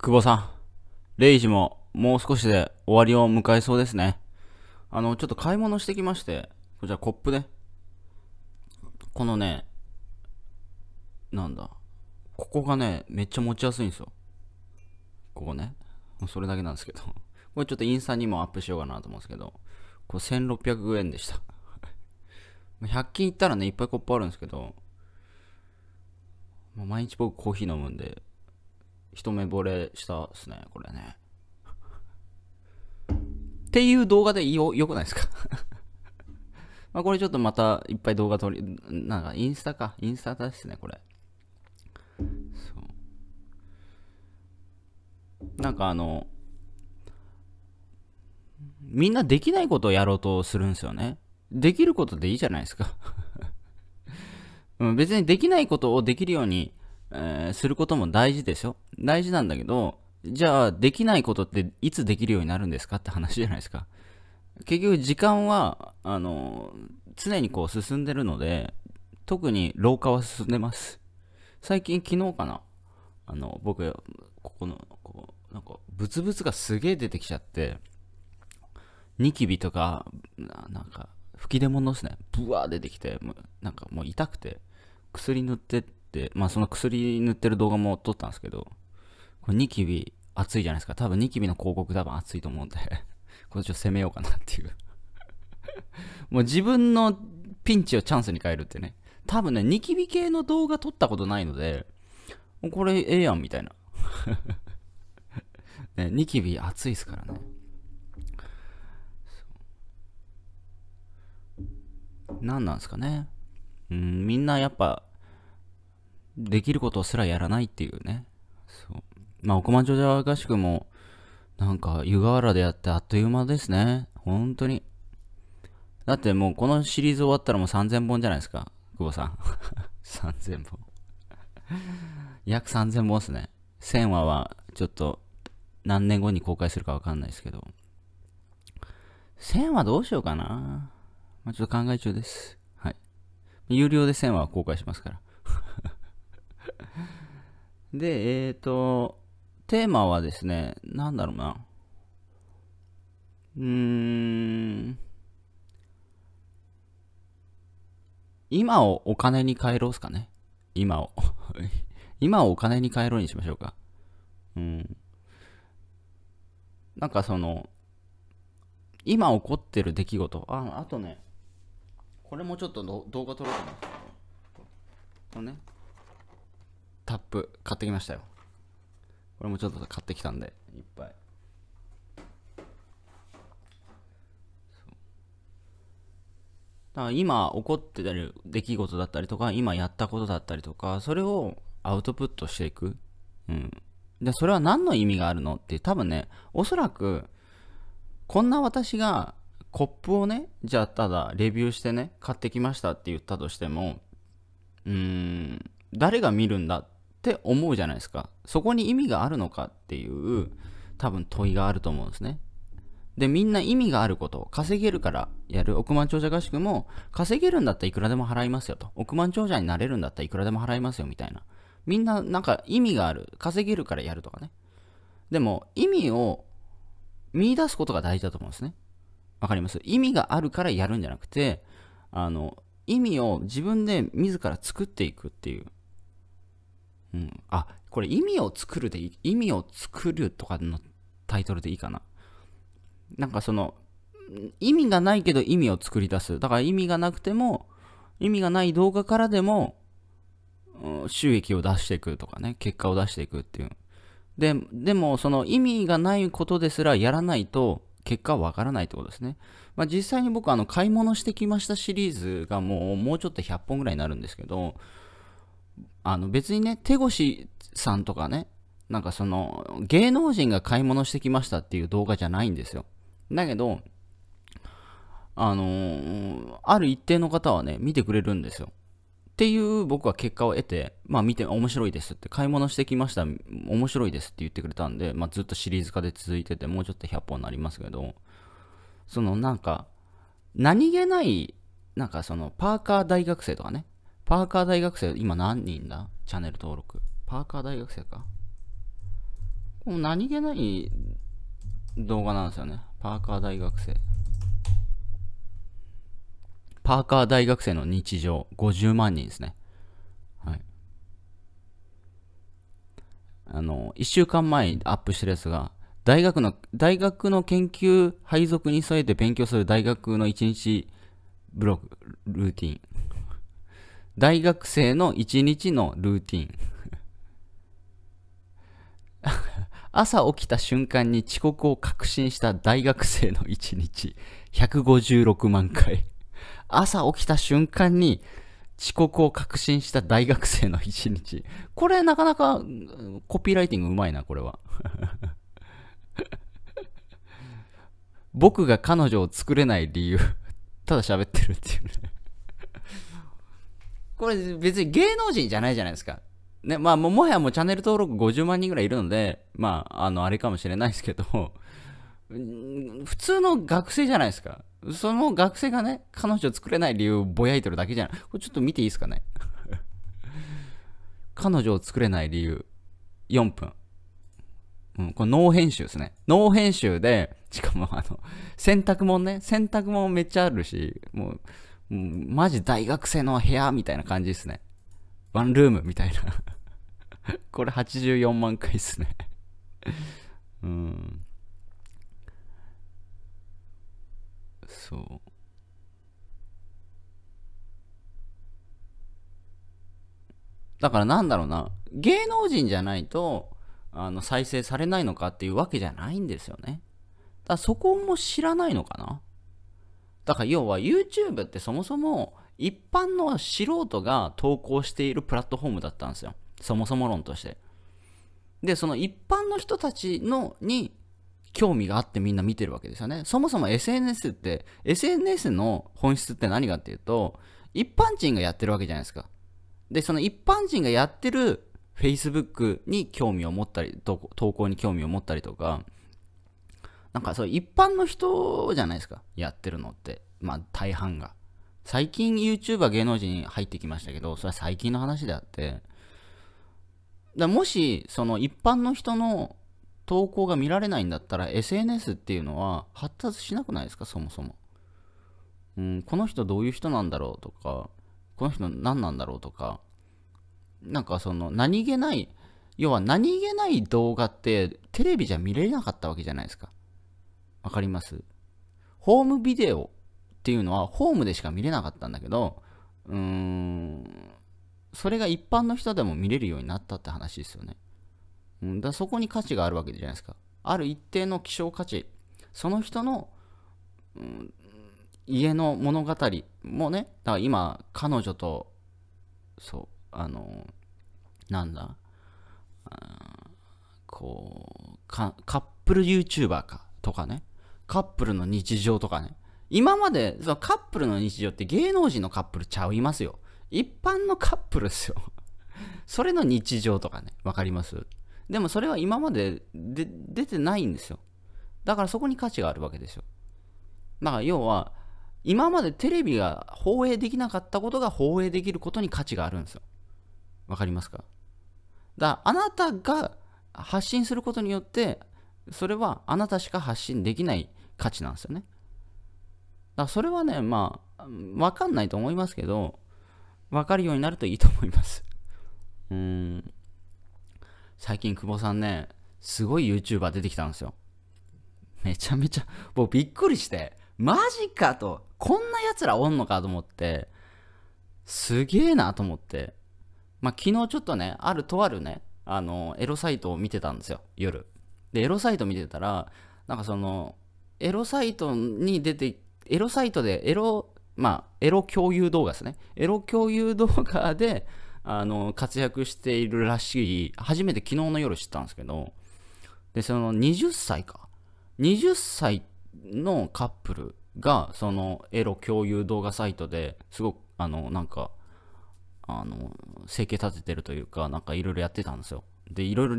久保さん、0時ももう少しで終わりを迎えそうですね。あの、ちょっと買い物してきまして、こちらコップで、このね、なんだ、ここがね、めっちゃ持ちやすいんですよ。ここね。もうそれだけなんですけど。これちょっとインスタにもアップしようかなと思うんですけど、これ1600円でした。100 均行ったらね、いっぱいコップあるんですけど、毎日僕コーヒー飲むんで、一目惚れしたっすね、これね。っていう動画でよ、よくないですか まあこれちょっとまたいっぱい動画撮り、なんかインスタか。インスタですね、これ。なんかあの、みんなできないことをやろうとするんですよね。できることでいいじゃないですか 別にできないことをできるようにえー、することも大事でしょ大事なんだけど、じゃあできないことっていつできるようになるんですかって話じゃないですか。結局時間は、あの、常にこう進んでるので、特に老化は進んでます。最近昨日かな、あの、僕、ここの、こう、なんか、ブツブツがすげえ出てきちゃって、ニキビとか、なんか、吹き出物ですね。ブワー出てきて、なんかもう痛くて、薬塗って、まあその薬塗ってる動画も撮ったんですけど、これニキビ熱いじゃないですか。多分ニキビの広告多分熱いと思うんで これちょっと攻めようかなっていう もう自分のピンチをチャンスに変えるってね。多分ね、ニキビ系の動画撮ったことないので、これええやんみたいな ね、ニキビ熱いですからね。何なんですかね。うん、みんなやっぱできることすらやらないっていうね。そう。まあ、億万長者合宿も、なんか、湯河原でやってあっという間ですね。本当に。だってもうこのシリーズ終わったらもう3000本じゃないですか。久保さん。3000 本約3000本ですね。1000話はちょっと何年後に公開するかわかんないですけど。1000話どうしようかな。まあ、ちょっと考え中です。はい。有料で1000話公開しますから。で、えっ、ー、と、テーマはですね、なんだろうな。うーん。今をお金に変えろっすかね。今を。今をお金に変えろにしましょうか。うん。なんかその、今起こってる出来事。あ、あとね、これもちょっと動画撮ろうと思って。これね。タップ買ってきましたよこれもちょっと買ってきたんでいっぱいだから今起こってる出来事だったりとか今やったことだったりとかそれをアウトプットしていくうんでそれは何の意味があるのって多分ねおそらくこんな私がコップをねじゃあただレビューしてね買ってきましたって言ったとしてもうーん誰が見るんだっって思うじゃないですか。そこに意味があるのかっていう多分問いがあると思うんですね。で、みんな意味があることを稼げるからやる億万長者合宿も稼げるんだったらいくらでも払いますよと。億万長者になれるんだったらいくらでも払いますよみたいな。みんななんか意味がある。稼げるからやるとかね。でも意味を見出すことが大事だと思うんですね。わかります意味があるからやるんじゃなくて、あの、意味を自分で自ら作っていくっていううん。あ、これ意味を作るでいい、意味を作るとかのタイトルでいいかな。なんかその、意味がないけど意味を作り出す。だから意味がなくても、意味がない動画からでも、うん、収益を出していくとかね、結果を出していくっていう。で、でもその意味がないことですらやらないと、結果はわからないってことですね。まあ、実際に僕、あの、買い物してきましたシリーズがもう、もうちょっと100本ぐらいになるんですけど、あの別にね、手越さんとかね、なんかその芸能人が買い物してきましたっていう動画じゃないんですよ。だけど、あのー、ある一定の方はね、見てくれるんですよ。っていう僕は結果を得て、まあ見て面白いですって、買い物してきました、面白いですって言ってくれたんで、まあずっとシリーズ化で続いてて、もうちょっと100本になりますけど、そのなんか、何気ない、なんかそのパーカー大学生とかね、パーカー大学生、今何人だチャンネル登録。パーカー大学生か。もう何気ない動画なんですよね。パーカー大学生。パーカー大学生の日常、50万人ですね。はい。あの、1週間前にアップしてるやつが、大学の、大学の研究配属に添えて勉強する大学の1日ブログ、ルーティン。大学生の一日のルーティン 朝起きた瞬間に遅刻を確信した大学生の一日156万回朝起きた瞬間に遅刻を確信した大学生の一日これなかなかコピーライティングうまいなこれは 僕が彼女を作れない理由ただ喋ってるっていうねこれ別に芸能人じゃないじゃないですか。ね、まあも、もはやもうチャンネル登録50万人ぐらいいるので、まあ、あの、あれかもしれないですけど、普通の学生じゃないですか。その学生がね、彼女作れない理由ぼやいてるだけじゃない。これちょっと見ていいですかね。彼女を作れない理由、4分。うん、これ脳編集ですね。脳編集で、しかもあの、洗濯物ね、洗濯物めっちゃあるし、もう、うん、マジ大学生の部屋みたいな感じですね。ワンルームみたいな これ84万回っすねうん。そう。だからなんだろうな、芸能人じゃないと、あの、再生されないのかっていうわけじゃないんですよね。だそこも知らないのかなだから要は YouTube ってそもそも一般の素人が投稿しているプラットフォームだったんですよ。そもそも論として。で、その一般の人たちのに興味があってみんな見てるわけですよね。そもそも SNS って、SNS の本質って何かっていうと、一般人がやってるわけじゃないですか。で、その一般人がやってる Facebook に興味を持ったり、投稿に興味を持ったりとか、なんかそう、一般の人じゃないですか、やってるのって。まあ、大半が。最近 YouTuber 芸能人に入ってきましたけど、それは最近の話であって、だもし、その一般の人の投稿が見られないんだったら、SNS っていうのは発達しなくないですか、そもそも。うん、この人どういう人なんだろうとか、この人何なんだろうとか、なんかその何気ない、要は何気ない動画ってテレビじゃ見れなかったわけじゃないですか。わかりますホームビデオっていうのはホームでしか見れなかったんだけど、うーん、それが一般の人でも見れるようになったって話ですよね。うん、だそこに価値があるわけじゃないですか。ある一定の希少価値、その人の、うん、家の物語もね、だから今、彼女と、そう、あの、なんだ、こうカップル YouTuber かとかね、カップルの日常とかね。今まで、そのカップルの日常って芸能人のカップルちゃいますよ。一般のカップルですよ。それの日常とかね、わかりますでもそれは今までで出てないんですよ。だからそこに価値があるわけですよ。だから要は、今までテレビが放映できなかったことが放映できることに価値があるんですよ。わかりますかだあなたが発信することによって、それはあなたしか発信できない価値なんですよね。だからそれはね、まあ、わかんないと思いますけど、わかるようになるといいと思います。うん。最近、久保さんね、すごい YouTuber 出てきたんですよ。めちゃめちゃ、僕びっくりして、マジかと、こんな奴らおんのかと思って、すげえなと思って、まあ、昨日ちょっとね、あるとあるね、あの、エロサイトを見てたんですよ、夜。で、エロサイト見てたら、なんかその、エロサイトに出て、エロサイトで、エロ、まあ、エロ共有動画ですね。エロ共有動画で、あの、活躍しているらしい、初めて昨日の夜知ったんですけど、で、その20歳か。20歳のカップルが、そのエロ共有動画サイトですごく、あの、なんか、あの、生計立ててるというか、なんかいろいろやってたんですよ。で、いろいろ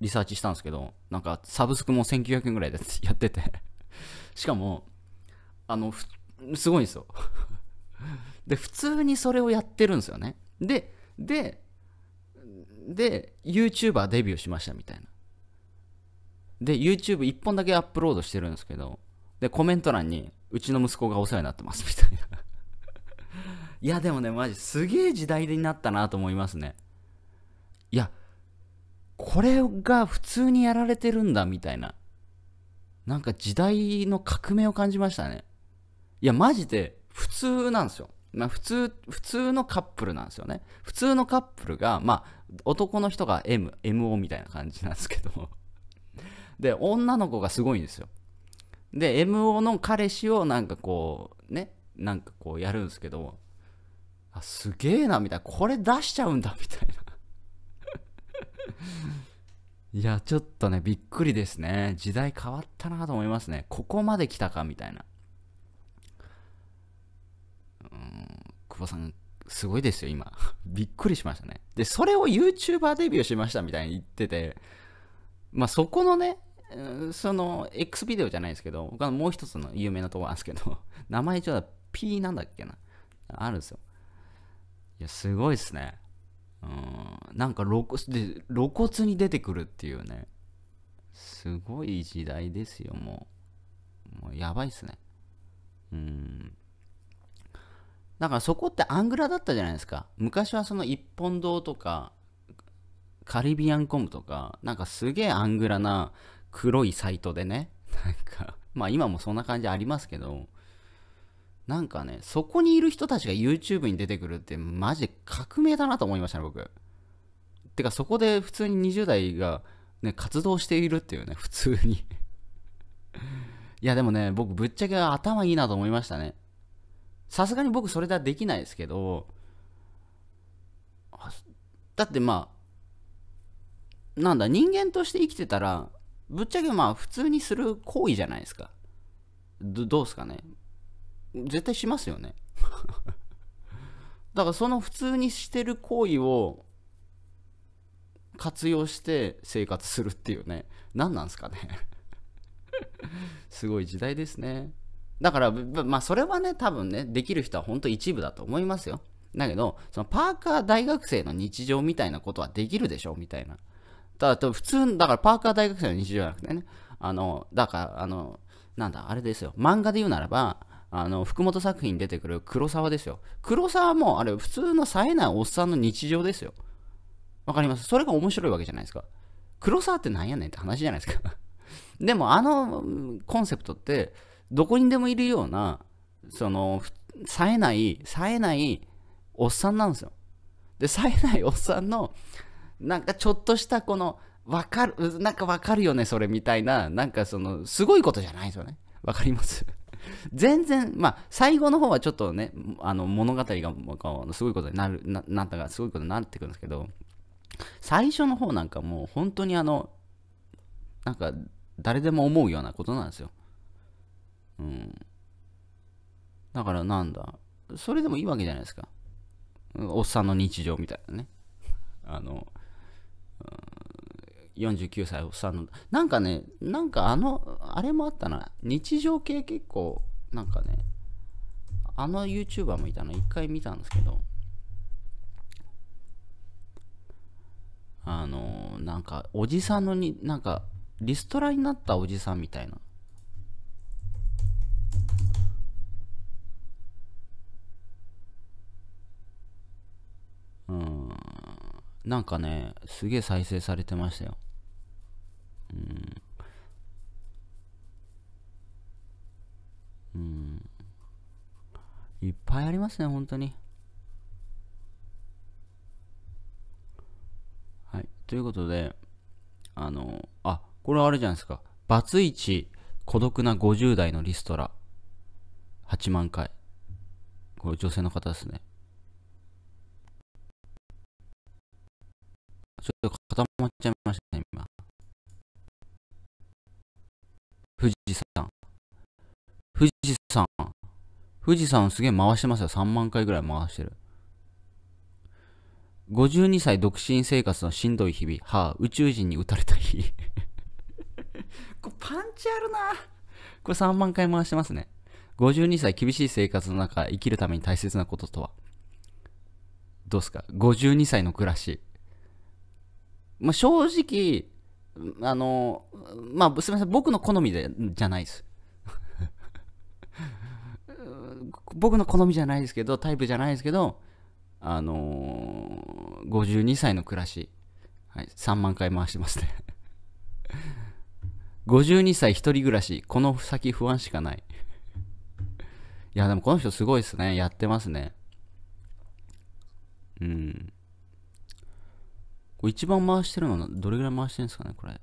リサーチしたんですけど、なんかサブスクも1900円ぐらいで やっててしかも、あの、すごいんですよで、普通にそれをやってるんですよね。で、で、で、YouTuber デビューしましたみたいな。で、YouTube1 本だけアップロードしてるんですけど、で、コメント欄に、うちの息子がお世話になってますみたいないや、でもね、マジすげえ時代になったなと思いますね。いや、これが普通にやられてるんだみたいな。なんか時代の革命を感じましたね。いや、マジで普通なんですよ。まあ、普通、普通のカップルなんですよね。普通のカップルが、まあ、男の人が M、MO みたいな感じなんですけどで、女の子がすごいんですよ。で、MO の彼氏をなんかこう、ね、なんかこうやるんですけど、あ、すげえな、みたいな。これ出しちゃうんだ、みたいな。いや、ちょっとね、びっくりですね。時代変わったなと思いますね。ここまで来たか、みたいな。うん、久保さん、すごいですよ、今。びっくりしましたね。で、それを YouTuber デビューしましたみたいに言ってて、まあ、そこのね、その、X ビデオじゃないですけど、他のもう一つの有名なとこなんですけど、名前一応 P なんだっけな。あるんですよ。いや、すごいっすね。うんなんか露骨で露骨に出てくるっていうねすごい時代ですよもうもうやばいっすねうんだからそこってアングラだったじゃないですか昔はその一本堂とかカリビアンコムとかなんかすげえアングラな黒いサイトでねなんかまあ今もそんな感じありますけどなんかね、そこにいる人たちが YouTube に出てくるってマジで革命だなと思いましたね、僕。てかそこで普通に20代がね、活動しているっていうね、普通にいやでもね、僕ぶっちゃけ頭いいなと思いましたね。さすがに僕それではできないですけど、だってまあ、なんだ、人間として生きてたら、ぶっちゃけまあ普通にする行為じゃないですか。どどうすかね絶対しますよね だからその普通にしてる行為を活用して生活するっていうね何なんですかねすごい時代ですねだからまあそれはね多分ねできる人は本当一部だと思いますよだけどそのパーカー大学生の日常みたいなことはできるでしょみたいなただ普通だからパーカー大学生の日常じゃなくてねあのだからあのなんだあれですよ漫画で言うならばあの、福本作品に出てくる黒沢ですよ。黒沢も、あれ、普通の冴えないおっさんの日常ですよ。わかりますそれが面白いわけじゃないですか。黒沢ってなんやねんって話じゃないですか でも、あのコンセプトって、どこにでもいるような、その、冴えない、冴えないおっさんなんですよ。で、冴えないおっさんの、なんかちょっとしたこの、わかる、なんかわかるよね、それみたいな、なんかその、すごいことじゃないですよね。わかります全然、まあ、最後の方はちょっとね、あの物語がすごいことになる、ななったがすごいことになってくるんですけど、最初の方なんかもう本当にあの、なんか誰でも思うようなことなんですよ。うん。だからなんだ、それでもいいわけじゃないですか。おっさんの日常みたいなね。あの、49歳おっさんのなんかねなんかあのあれもあったな日常系結構なんかねあの YouTuber もいたの一回見たんですけどあのなんかおじさんのになんかリストラになったおじさんみたいなうんなんかねすげえ再生されてましたよぱいありますね、本当に。はい。ということで、あの、あ、これあれじゃないですか。バツイチ孤独な50代のリストラ。8万回。これ女性の方ですね。ちょっと固まっちゃいましたね。富士山すげえ回してますよ。3万回ぐらい回してる。52歳独身生活のしんどい日々。はあ、宇宙人に撃たれた日。これパンチあるな。これ3万回回してますね。52歳厳しい生活の中、生きるために大切なこととはどうすか ?52 歳の暮らし。まあ、正直、あの、まあ、すみません、僕の好みでじゃないです。僕の好みじゃないですけど、タイプじゃないですけど、あのー、52歳の暮らし、はい、3万回回してますね52歳 一人暮らし、この先不安しかないいや、でもこの人すごいですね。やってますね。うん。これ一番回してるのはどれぐらい回してるんですかね、これ。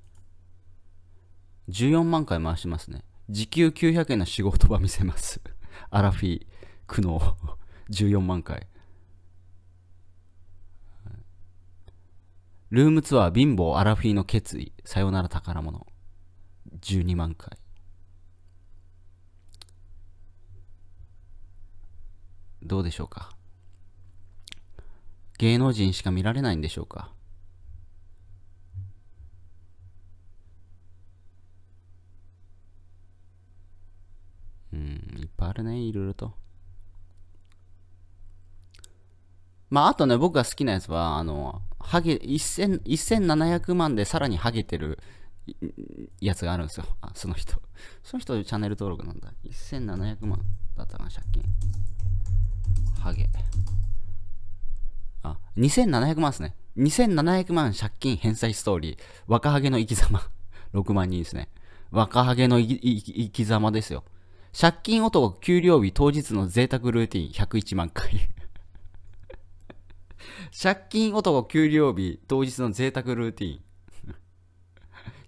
14万回回してますね。時給900円の仕事場見せますアラフィー苦悩14万回ルームツアー貧乏アラフィーの決意さよなら宝物12万回どうでしょうか芸能人しか見られないんでしょうかうん、いっぱいあるね、いろいろと。まあ、あとね、僕が好きなやつは、あの、ハゲ、1700万でさらにハゲてるやつがあるんですよ。あ、その人。その人チャンネル登録なんだ。1700万だったかな、借金。ハゲ。あ、2700万ですね。2700万借金返済ストーリー。若ハゲの生き様。6 万人ですね。若ハゲの生き様ですよ。借金男給料日当日の贅沢ルーティン101万回借金男給料日当日の贅沢ルーティン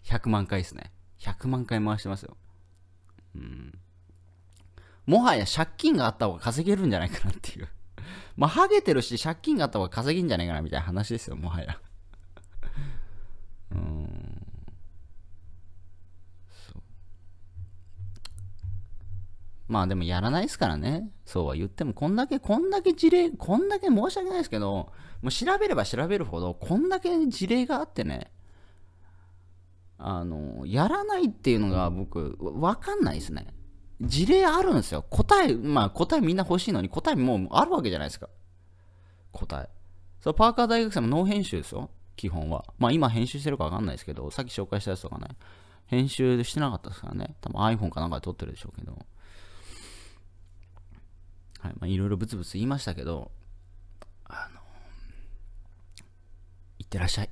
100万回ですね。100万回回してますよ。うん。もはや借金があった方が稼げるんじゃないかなっていうまあ、ハゲてるし、借金があった方が稼げんじゃないかなみたいな話ですよ、もはやうん。まあでもやらないですからね。そうは言っても、こんだけ、こんだけ事例、こんだけ申し訳ないですけど、もう調べれば調べるほど、こんだけ事例があってね、あの、やらないっていうのが僕、わかんないですね。事例あるんですよ。答え、まあ答えみんな欲しいのに、答えもうあるわけじゃないですか。答え。そう、パーカー大学生もノー編集ですよ。基本は。まあ今編集してるかわかんないですけど、さっき紹介したやつとかね、編集してなかったですからね。多分 iPhone かなんかで撮ってるでしょうけど。はいまあ、いろいろブツブツ言いましたけど、あの、いってらっしゃい。